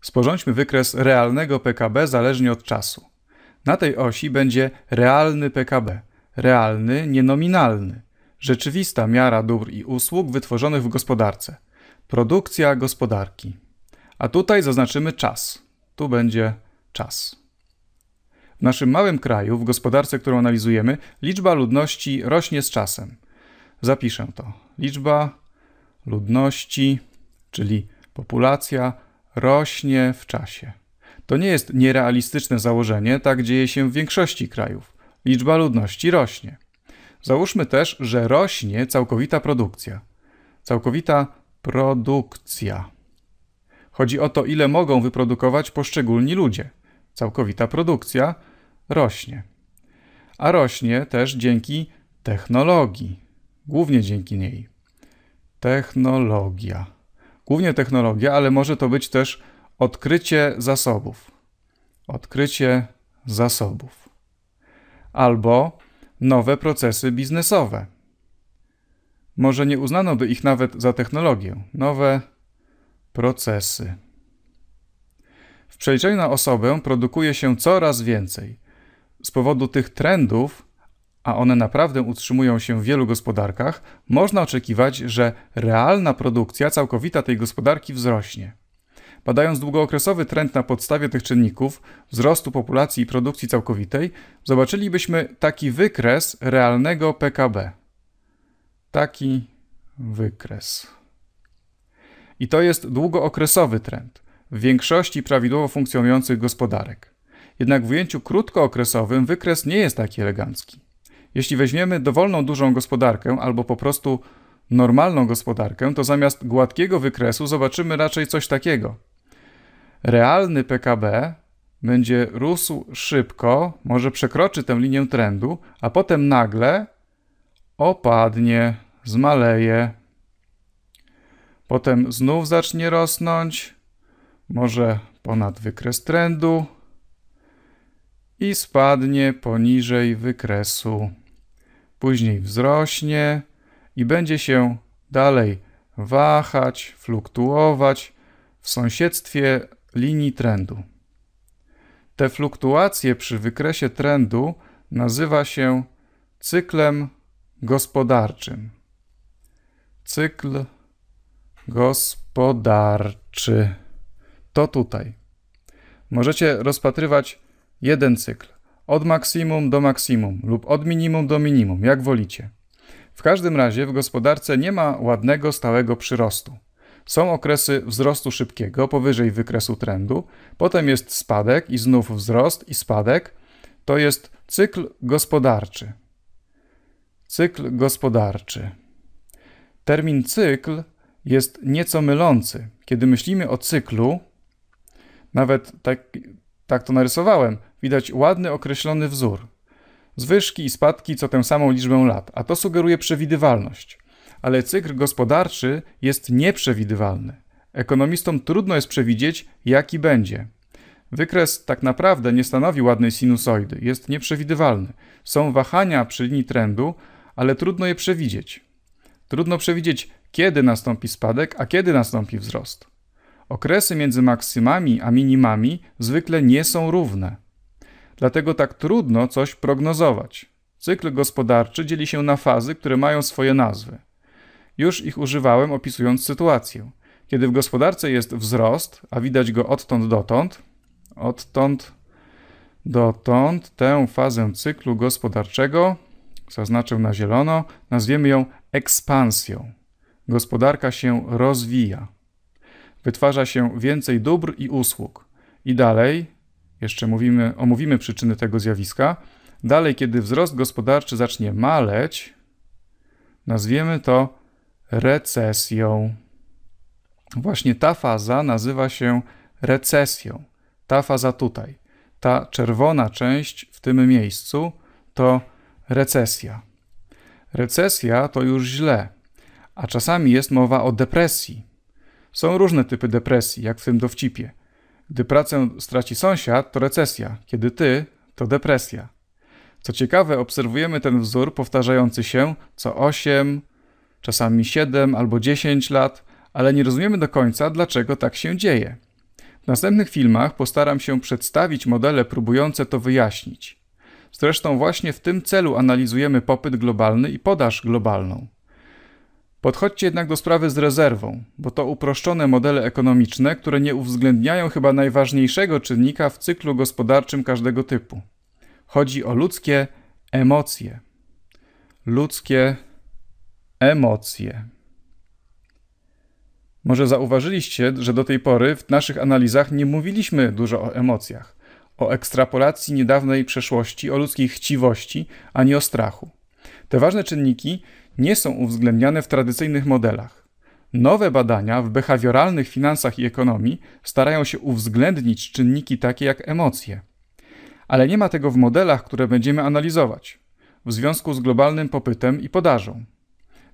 Sporządźmy wykres realnego PKB zależnie od czasu. Na tej osi będzie realny PKB, realny, nienominalny, rzeczywista miara dóbr i usług wytworzonych w gospodarce, produkcja gospodarki. A tutaj zaznaczymy czas. Tu będzie czas. W naszym małym kraju, w gospodarce, którą analizujemy, liczba ludności rośnie z czasem. Zapiszę to. Liczba ludności, czyli populacja, rośnie w czasie. To nie jest nierealistyczne założenie, tak dzieje się w większości krajów. Liczba ludności rośnie. Załóżmy też, że rośnie całkowita produkcja. Całkowita produkcja. Chodzi o to, ile mogą wyprodukować poszczególni ludzie. Całkowita produkcja rośnie. A rośnie też dzięki technologii, głównie dzięki niej. Technologia głównie technologia, ale może to być też odkrycie zasobów. Odkrycie zasobów. Albo nowe procesy biznesowe. Może nie uznano by ich nawet za technologię. Nowe procesy. W przeliczeniu na osobę produkuje się coraz więcej. Z powodu tych trendów a one naprawdę utrzymują się w wielu gospodarkach, można oczekiwać, że realna produkcja całkowita tej gospodarki wzrośnie. Badając długookresowy trend na podstawie tych czynników wzrostu populacji i produkcji całkowitej, zobaczylibyśmy taki wykres realnego PKB. Taki wykres. I to jest długookresowy trend w większości prawidłowo funkcjonujących gospodarek. Jednak w ujęciu krótkookresowym wykres nie jest taki elegancki. Jeśli weźmiemy dowolną dużą gospodarkę albo po prostu normalną gospodarkę, to zamiast gładkiego wykresu zobaczymy raczej coś takiego. Realny PKB będzie rósł szybko, może przekroczy tę linię trendu, a potem nagle opadnie, zmaleje. Potem znów zacznie rosnąć, może ponad wykres trendu i spadnie poniżej wykresu. Później wzrośnie i będzie się dalej wahać, fluktuować w sąsiedztwie linii trendu. Te fluktuacje przy wykresie trendu nazywa się cyklem gospodarczym. Cykl gospodarczy. To tutaj. Możecie rozpatrywać Jeden cykl. Od maksimum do maksimum lub od minimum do minimum, jak wolicie. W każdym razie w gospodarce nie ma ładnego, stałego przyrostu. Są okresy wzrostu szybkiego powyżej wykresu trendu, potem jest spadek i znów wzrost i spadek. To jest cykl gospodarczy. Cykl gospodarczy. Termin cykl jest nieco mylący. Kiedy myślimy o cyklu, nawet tak, tak to narysowałem, Widać ładny, określony wzór. Zwyżki i spadki co tę samą liczbę lat, a to sugeruje przewidywalność. Ale cykl gospodarczy jest nieprzewidywalny. Ekonomistom trudno jest przewidzieć, jaki będzie. Wykres tak naprawdę nie stanowi ładnej sinusoidy, jest nieprzewidywalny. Są wahania przy linii trendu, ale trudno je przewidzieć. Trudno przewidzieć, kiedy nastąpi spadek, a kiedy nastąpi wzrost. Okresy między maksymami a minimami zwykle nie są równe. Dlatego tak trudno coś prognozować. Cykl gospodarczy dzieli się na fazy, które mają swoje nazwy. Już ich używałem opisując sytuację. Kiedy w gospodarce jest wzrost, a widać go odtąd dotąd, odtąd dotąd tę fazę cyklu gospodarczego, zaznaczę na zielono, nazwiemy ją ekspansją. Gospodarka się rozwija. Wytwarza się więcej dóbr i usług. I dalej jeszcze mówimy, omówimy przyczyny tego zjawiska. Dalej, kiedy wzrost gospodarczy zacznie maleć, nazwiemy to recesją. Właśnie ta faza nazywa się recesją. Ta faza tutaj, ta czerwona część w tym miejscu to recesja. Recesja to już źle, a czasami jest mowa o depresji. Są różne typy depresji, jak w tym dowcipie. Gdy pracę straci sąsiad, to recesja, kiedy ty, to depresja. Co ciekawe, obserwujemy ten wzór powtarzający się co 8, czasami 7 albo 10 lat, ale nie rozumiemy do końca, dlaczego tak się dzieje. W następnych filmach postaram się przedstawić modele próbujące to wyjaśnić. Zresztą właśnie w tym celu analizujemy popyt globalny i podaż globalną. Podchodźcie jednak do sprawy z rezerwą, bo to uproszczone modele ekonomiczne, które nie uwzględniają chyba najważniejszego czynnika w cyklu gospodarczym każdego typu. Chodzi o ludzkie emocje. Ludzkie emocje. Może zauważyliście, że do tej pory w naszych analizach nie mówiliśmy dużo o emocjach, o ekstrapolacji niedawnej przeszłości, o ludzkiej chciwości, ani o strachu. Te ważne czynniki nie są uwzględniane w tradycyjnych modelach. Nowe badania w behawioralnych finansach i ekonomii starają się uwzględnić czynniki takie jak emocje. Ale nie ma tego w modelach, które będziemy analizować, w związku z globalnym popytem i podażą.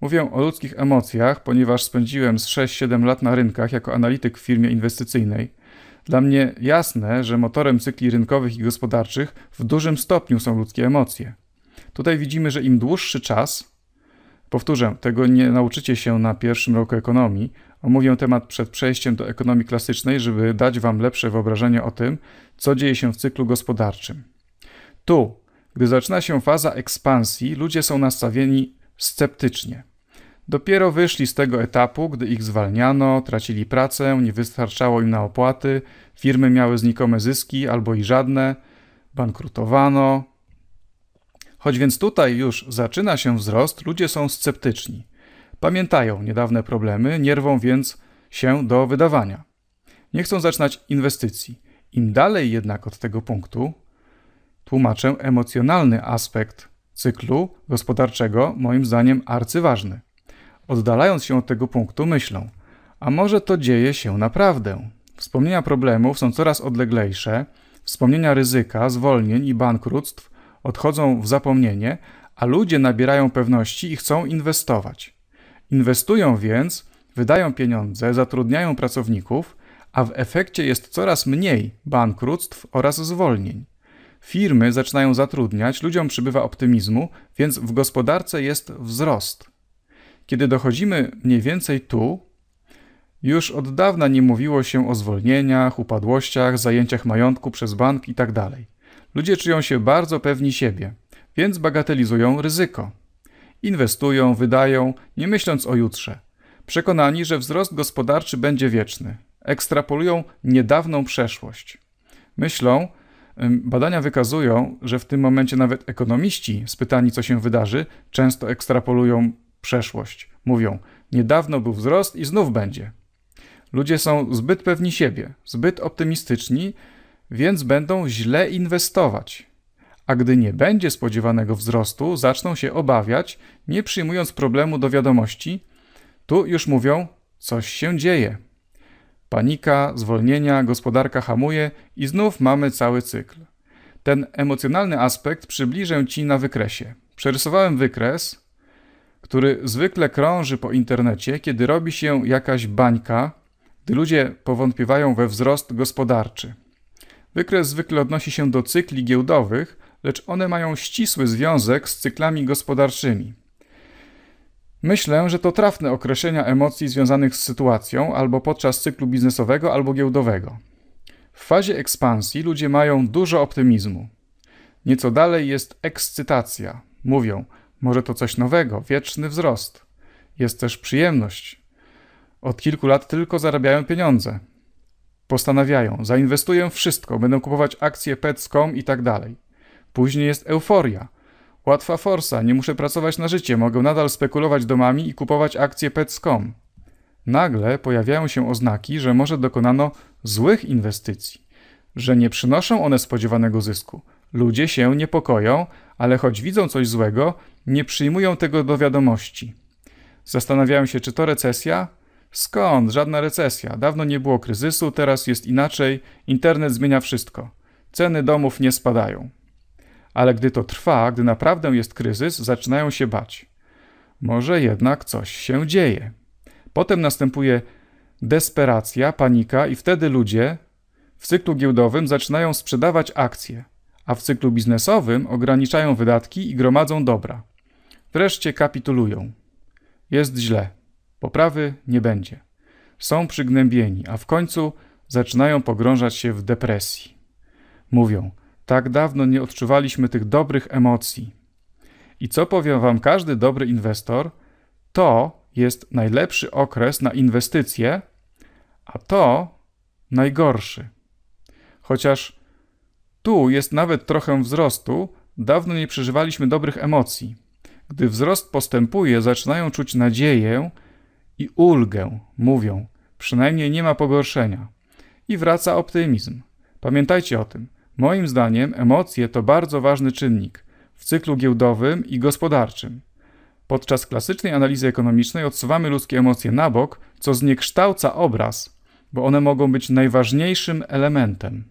Mówię o ludzkich emocjach, ponieważ spędziłem z 6-7 lat na rynkach jako analityk w firmie inwestycyjnej. Dla mnie jasne, że motorem cykli rynkowych i gospodarczych w dużym stopniu są ludzkie emocje. Tutaj widzimy, że im dłuższy czas, Powtórzę, tego nie nauczycie się na pierwszym roku ekonomii. Omówię temat przed przejściem do ekonomii klasycznej, żeby dać Wam lepsze wyobrażenie o tym, co dzieje się w cyklu gospodarczym. Tu, gdy zaczyna się faza ekspansji, ludzie są nastawieni sceptycznie. Dopiero wyszli z tego etapu, gdy ich zwalniano, tracili pracę, nie wystarczało im na opłaty, firmy miały znikome zyski albo i żadne, bankrutowano, Choć więc tutaj już zaczyna się wzrost, ludzie są sceptyczni. Pamiętają niedawne problemy, nie rwą więc się do wydawania. Nie chcą zaczynać inwestycji. Im dalej jednak od tego punktu, tłumaczę emocjonalny aspekt cyklu gospodarczego, moim zdaniem arcyważny. Oddalając się od tego punktu, myślą, a może to dzieje się naprawdę? Wspomnienia problemów są coraz odleglejsze, wspomnienia ryzyka, zwolnień i bankructw odchodzą w zapomnienie, a ludzie nabierają pewności i chcą inwestować. Inwestują więc, wydają pieniądze, zatrudniają pracowników, a w efekcie jest coraz mniej bankructw oraz zwolnień. Firmy zaczynają zatrudniać, ludziom przybywa optymizmu, więc w gospodarce jest wzrost. Kiedy dochodzimy mniej więcej tu, już od dawna nie mówiło się o zwolnieniach, upadłościach, zajęciach majątku przez bank itd. Tak Ludzie czują się bardzo pewni siebie, więc bagatelizują ryzyko. Inwestują, wydają, nie myśląc o jutrze. Przekonani, że wzrost gospodarczy będzie wieczny. Ekstrapolują niedawną przeszłość. Myślą, Badania wykazują, że w tym momencie nawet ekonomiści, spytani co się wydarzy, często ekstrapolują przeszłość. Mówią, niedawno był wzrost i znów będzie. Ludzie są zbyt pewni siebie, zbyt optymistyczni, więc będą źle inwestować. A gdy nie będzie spodziewanego wzrostu, zaczną się obawiać, nie przyjmując problemu do wiadomości. Tu już mówią, coś się dzieje. Panika, zwolnienia, gospodarka hamuje i znów mamy cały cykl. Ten emocjonalny aspekt przybliżę Ci na wykresie. Przerysowałem wykres, który zwykle krąży po internecie, kiedy robi się jakaś bańka, gdy ludzie powątpiewają we wzrost gospodarczy. Wykres zwykle odnosi się do cykli giełdowych, lecz one mają ścisły związek z cyklami gospodarczymi. Myślę, że to trafne określenia emocji związanych z sytuacją albo podczas cyklu biznesowego albo giełdowego. W fazie ekspansji ludzie mają dużo optymizmu. Nieco dalej jest ekscytacja. Mówią, może to coś nowego, wieczny wzrost. Jest też przyjemność. Od kilku lat tylko zarabiają pieniądze. Postanawiają, zainwestują wszystko, będą kupować akcje pets.com i tak dalej. Później jest euforia. Łatwa forsa, nie muszę pracować na życie, mogę nadal spekulować domami i kupować akcje pets.com. Nagle pojawiają się oznaki, że może dokonano złych inwestycji, że nie przynoszą one spodziewanego zysku. Ludzie się niepokoją, ale choć widzą coś złego, nie przyjmują tego do wiadomości. Zastanawiają się, czy to recesja, Skąd? Żadna recesja. Dawno nie było kryzysu, teraz jest inaczej. Internet zmienia wszystko. Ceny domów nie spadają. Ale gdy to trwa, gdy naprawdę jest kryzys, zaczynają się bać. Może jednak coś się dzieje. Potem następuje desperacja, panika, i wtedy ludzie w cyklu giełdowym zaczynają sprzedawać akcje, a w cyklu biznesowym ograniczają wydatki i gromadzą dobra. Wreszcie kapitulują. Jest źle. Poprawy nie będzie. Są przygnębieni, a w końcu zaczynają pogrążać się w depresji. Mówią, tak dawno nie odczuwaliśmy tych dobrych emocji. I co powiem Wam każdy dobry inwestor, to jest najlepszy okres na inwestycje, a to najgorszy. Chociaż tu jest nawet trochę wzrostu, dawno nie przeżywaliśmy dobrych emocji. Gdy wzrost postępuje, zaczynają czuć nadzieję, i ulgę, mówią, przynajmniej nie ma pogorszenia. I wraca optymizm. Pamiętajcie o tym. Moim zdaniem emocje to bardzo ważny czynnik w cyklu giełdowym i gospodarczym. Podczas klasycznej analizy ekonomicznej odsuwamy ludzkie emocje na bok, co zniekształca obraz, bo one mogą być najważniejszym elementem.